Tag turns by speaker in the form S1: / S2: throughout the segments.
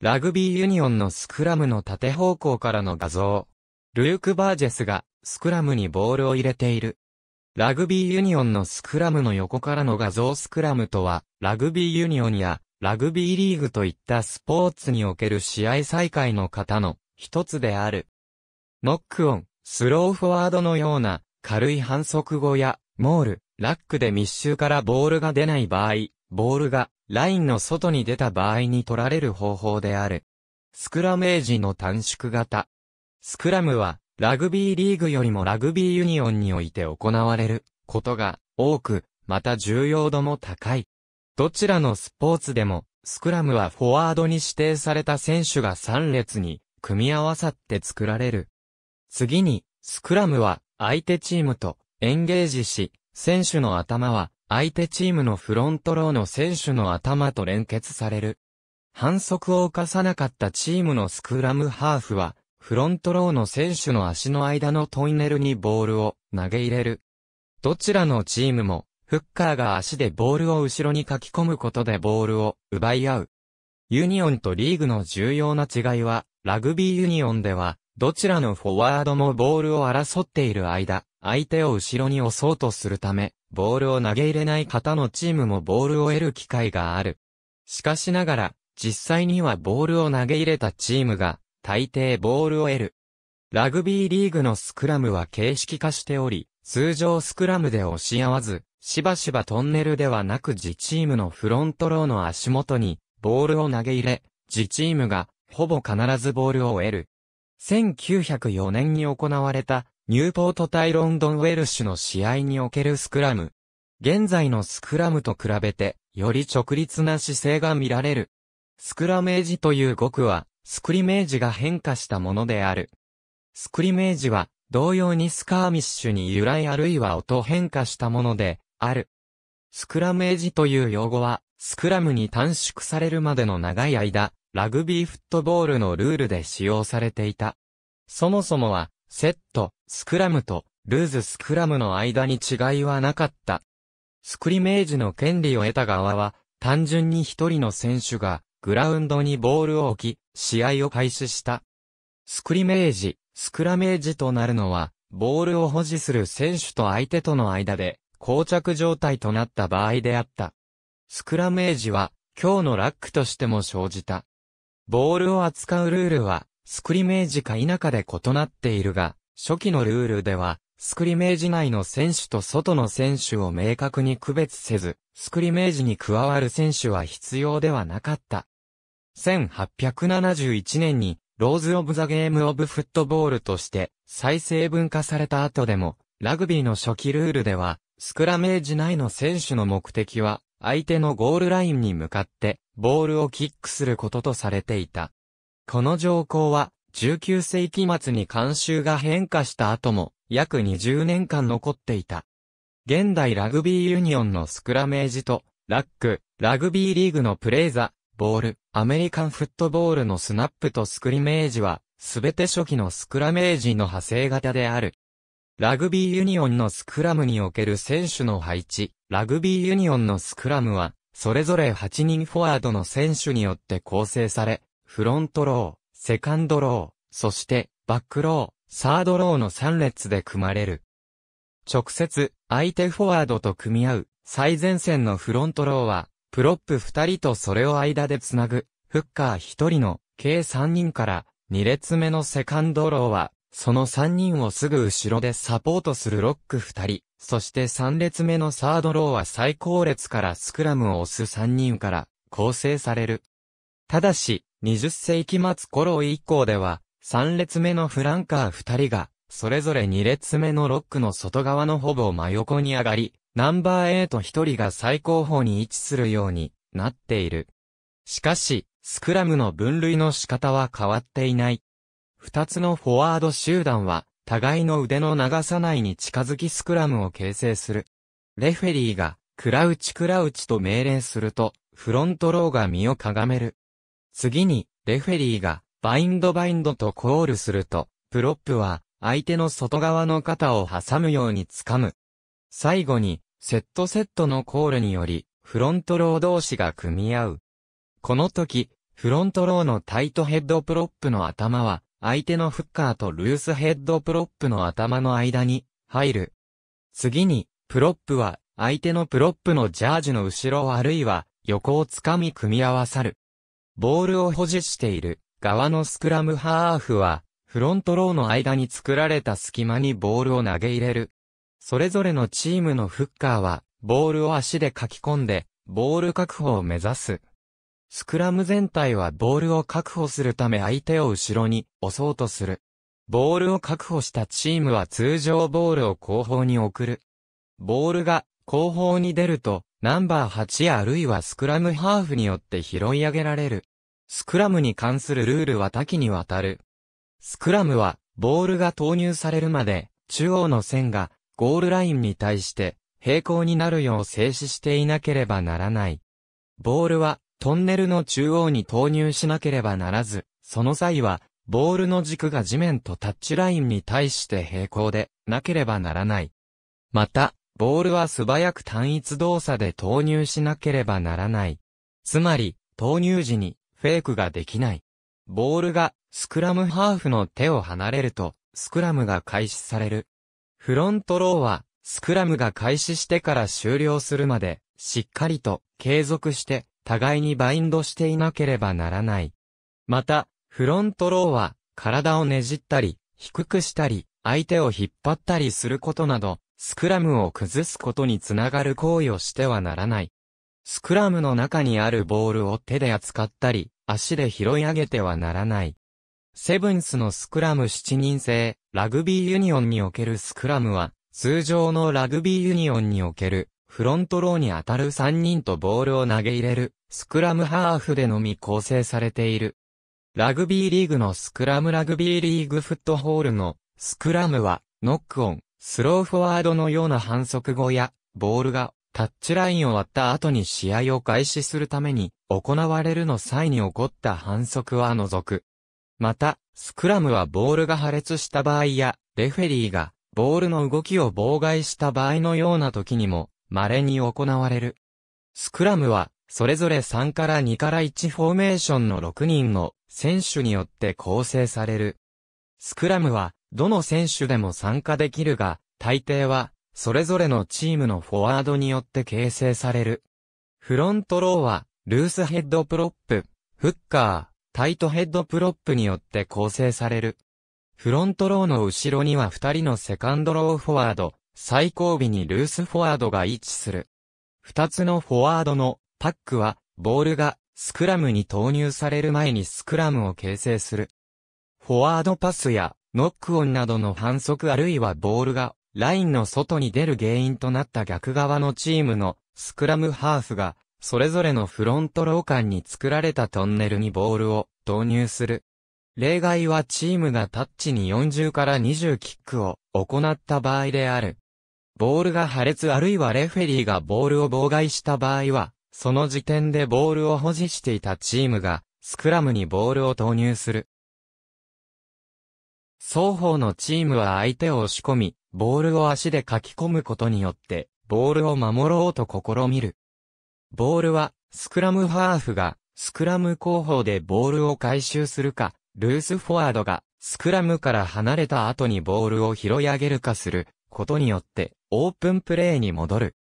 S1: ラグビーユニオンのスクラムの縦方向からの画像。ルーク・バージェスがスクラムにボールを入れている。ラグビーユニオンのスクラムの横からの画像スクラムとは、ラグビーユニオンやラグビーリーグといったスポーツにおける試合再開の方の一つである。ノックオン、スローフォワードのような軽い反則後やモール、ラックで密集からボールが出ない場合、ボールがラインの外に出た場合に取られる方法である。スクラムエイジの短縮型。スクラムはラグビーリーグよりもラグビーユニオンにおいて行われることが多く、また重要度も高い。どちらのスポーツでも、スクラムはフォワードに指定された選手が3列に組み合わさって作られる。次に、スクラムは相手チームとエンゲージし、選手の頭は相手チームのフロントローの選手の頭と連結される。反則を犯さなかったチームのスクラムハーフは、フロントローの選手の足の間のトンネルにボールを投げ入れる。どちらのチームも、フッカーが足でボールを後ろに書き込むことでボールを奪い合う。ユニオンとリーグの重要な違いは、ラグビーユニオンでは、どちらのフォワードもボールを争っている間、相手を後ろに押そうとするため、ボールを投げ入れない方のチームもボールを得る機会がある。しかしながら、実際にはボールを投げ入れたチームが、大抵ボールを得る。ラグビーリーグのスクラムは形式化しており、通常スクラムで押し合わず、しばしばトンネルではなく自チームのフロントローの足元に、ボールを投げ入れ、自チームが、ほぼ必ずボールを得る。1904年に行われた、ニューポート対ロンドンウェルシュの試合におけるスクラム。現在のスクラムと比べて、より直立な姿勢が見られる。スクラメージという語句は、スクリメージが変化したものである。スクリメージは、同様にスカーミッシュに由来あるいは音変化したもので、ある。スクラメージという用語は、スクラムに短縮されるまでの長い間、ラグビーフットボールのルールで使用されていた。そもそもは、セット、スクラムと、ルーズスクラムの間に違いはなかった。スクリメージの権利を得た側は、単純に一人の選手が、グラウンドにボールを置き、試合を開始した。スクリメージ、スクラメージとなるのは、ボールを保持する選手と相手との間で、膠着状態となった場合であった。スクラメージは、今日のラックとしても生じた。ボールを扱うルールは、スクリメージか否かで異なっているが、初期のルールでは、スクリメージ内の選手と外の選手を明確に区別せず、スクリメージに加わる選手は必要ではなかった。1871年に、ローズ・オブ・ザ・ゲーム・オブ・フットボールとして再成分化された後でも、ラグビーの初期ルールでは、スクラメージ内の選手の目的は、相手のゴールラインに向かって、ボールをキックすることとされていた。この条項は、19世紀末に慣習が変化した後も、約20年間残っていた。現代ラグビーユニオンのスクラメージと、ラック、ラグビーリーグのプレイザ、ボール、アメリカンフットボールのスナップとスクリメージは、すべて初期のスクラメージの派生型である。ラグビーユニオンのスクラムにおける選手の配置、ラグビーユニオンのスクラムは、それぞれ8人フォワードの選手によって構成され、フロントロー、セカンドロー、そしてバックロー、サードローの3列で組まれる。直接、相手フォワードと組み合う、最前線のフロントローは、プロップ2人とそれを間でつなぐ、フッカー1人の、計3人から、2列目のセカンドローは、その3人をすぐ後ろでサポートするロック2人、そして3列目のサードローは最高列からスクラムを押す3人から構成される。ただし、20世紀末頃以降では、3列目のフランカー2人が、それぞれ2列目のロックの外側のほぼ真横に上がり、ナンバー8 1人が最高峰に位置するようになっている。しかし、スクラムの分類の仕方は変わっていない。2つのフォワード集団は、互いの腕の長さ内に近づきスクラムを形成する。レフェリーが、クラウチクラウチと命令すると、フロントローが身をかがめる。次に、レフェリーが、バインドバインドとコールすると、プロップは、相手の外側の肩を挟むように掴む。最後に、セットセットのコールにより、フロントロー同士が組み合う。この時、フロントローのタイトヘッドプロップの頭は、相手のフッカーとルースヘッドプロップの頭の間に、入る。次に、プロップは、相手のプロップのジャージの後ろあるいは、横を掴み組み合わさる。ボールを保持している側のスクラムハーフは、フロントローの間に作られた隙間にボールを投げ入れる。それぞれのチームのフッカーは、ボールを足で書き込んで、ボール確保を目指す。スクラム全体はボールを確保するため相手を後ろに押そうとする。ボールを確保したチームは通常ボールを後方に送る。ボールが後方に出ると、ナンバー8あるいはスクラムハーフによって拾い上げられる。スクラムに関するルールは多岐にわたる。スクラムは、ボールが投入されるまで、中央の線が、ゴールラインに対して、平行になるよう静止していなければならない。ボールは、トンネルの中央に投入しなければならず、その際は、ボールの軸が地面とタッチラインに対して平行でなければならない。また、ボールは素早く単一動作で投入しなければならない。つまり、投入時にフェイクができない。ボールがスクラムハーフの手を離れると、スクラムが開始される。フロントローは、スクラムが開始してから終了するまで、しっかりと継続して、互いにバインドしていなければならない。また、フロントローは、体をねじったり、低くしたり、相手を引っ張ったりすることなど、スクラムを崩すことにつながる行為をしてはならない。スクラムの中にあるボールを手で扱ったり、足で拾い上げてはならない。セブンスのスクラム7人制、ラグビーユニオンにおけるスクラムは、通常のラグビーユニオンにおける、フロントローに当たる3人とボールを投げ入れる、スクラムハーフでのみ構成されている。ラグビーリーグのスクラムラグビーリーグフットホールの、スクラムは、ノックオン、スローフォワードのような反則後や、ボールがタッチラインを割った後に試合を開始するために、行われるの際に起こった反則は除く。また、スクラムはボールが破裂した場合や、レフェリーが、ボールの動きを妨害した場合のような時にも、稀に行われる。スクラムは、それぞれ3から2から1フォーメーションの6人の選手によって構成される。スクラムは、どの選手でも参加できるが、大抵は、それぞれのチームのフォワードによって形成される。フロントローは、ルースヘッドプロップ、フッカー、タイトヘッドプロップによって構成される。フロントローの後ろには二人のセカンドローフォワード、最後尾にルースフォワードが位置する。二つのフォワードのパックは、ボールがスクラムに投入される前にスクラムを形成する。フォワードパスやノックオンなどの反則あるいはボールがラインの外に出る原因となった逆側のチームのスクラムハーフがそれぞれのフロントロー間に作られたトンネルにボールを導入する。例外はチームがタッチに40から20キックを行った場合である。ボールが破裂あるいはレフェリーがボールを妨害した場合は、その時点でボールを保持していたチームがスクラムにボールを投入する。双方のチームは相手を押し込み、ボールを足で書き込むことによって、ボールを守ろうと試みる。ボールは、スクラムハーフが、スクラム後方でボールを回収するか、ルースフォワードが、スクラムから離れた後にボールを拾い上げるかする、ことによって、オープンプレーに戻る。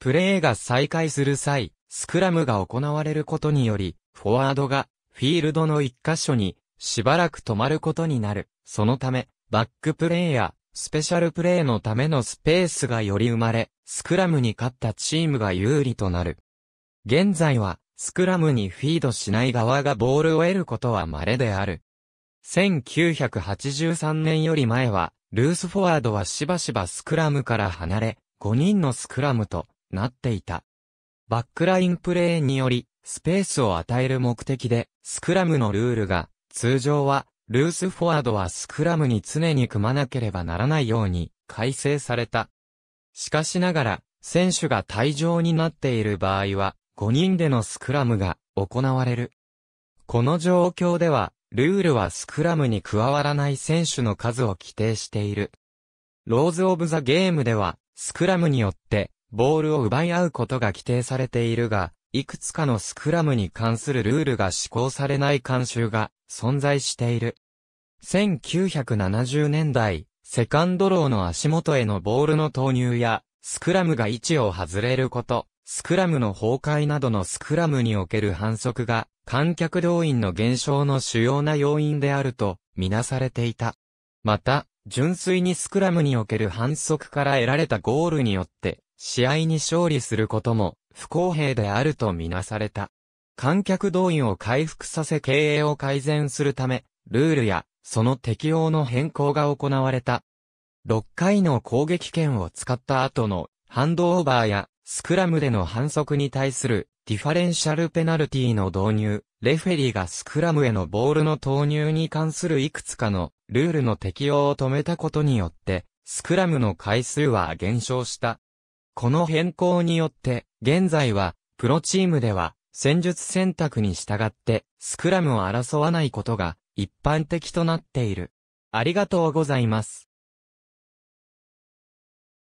S1: プレーが再開する際、スクラムが行われることにより、フォワードが、フィールドの一箇所に、しばらく止まることになる。そのため、バックプレーやスペシャルプレーのためのスペースがより生まれ、スクラムに勝ったチームが有利となる。現在は、スクラムにフィードしない側がボールを得ることは稀である。1983年より前は、ルースフォワードはしばしばスクラムから離れ、5人のスクラムとなっていた。バックラインプレーにより、スペースを与える目的で、スクラムのルールが、通常はルースフォワードはスクラムに常に組まなければならないように改正された。しかしながら、選手が退場になっている場合は、5人でのスクラムが行われる。この状況では、ルールはスクラムに加わらない選手の数を規定している。ローズ・オブ・ザ・ゲームでは、スクラムによって、ボールを奪い合うことが規定されているが、いくつかのスクラムに関するルールが施行されない慣習が存在している。1970年代、セカンドローの足元へのボールの投入や、スクラムが位置を外れること、スクラムの崩壊などのスクラムにおける反則が、観客動員の減少の主要な要因であると、みなされていた。また、純粋にスクラムにおける反則から得られたゴールによって、試合に勝利することも、不公平であるとみなされた。観客動員を回復させ経営を改善するため、ルールやその適用の変更が行われた。6回の攻撃権を使った後のハンドオーバーやスクラムでの反則に対するディファレンシャルペナルティの導入、レフェリーがスクラムへのボールの投入に関するいくつかのルールの適用を止めたことによって、スクラムの回数は減少した。この変更によって、現在は、プロチームでは、戦術選択に従ってスクラムを争わないことが一般的となっている。ありがとうございます。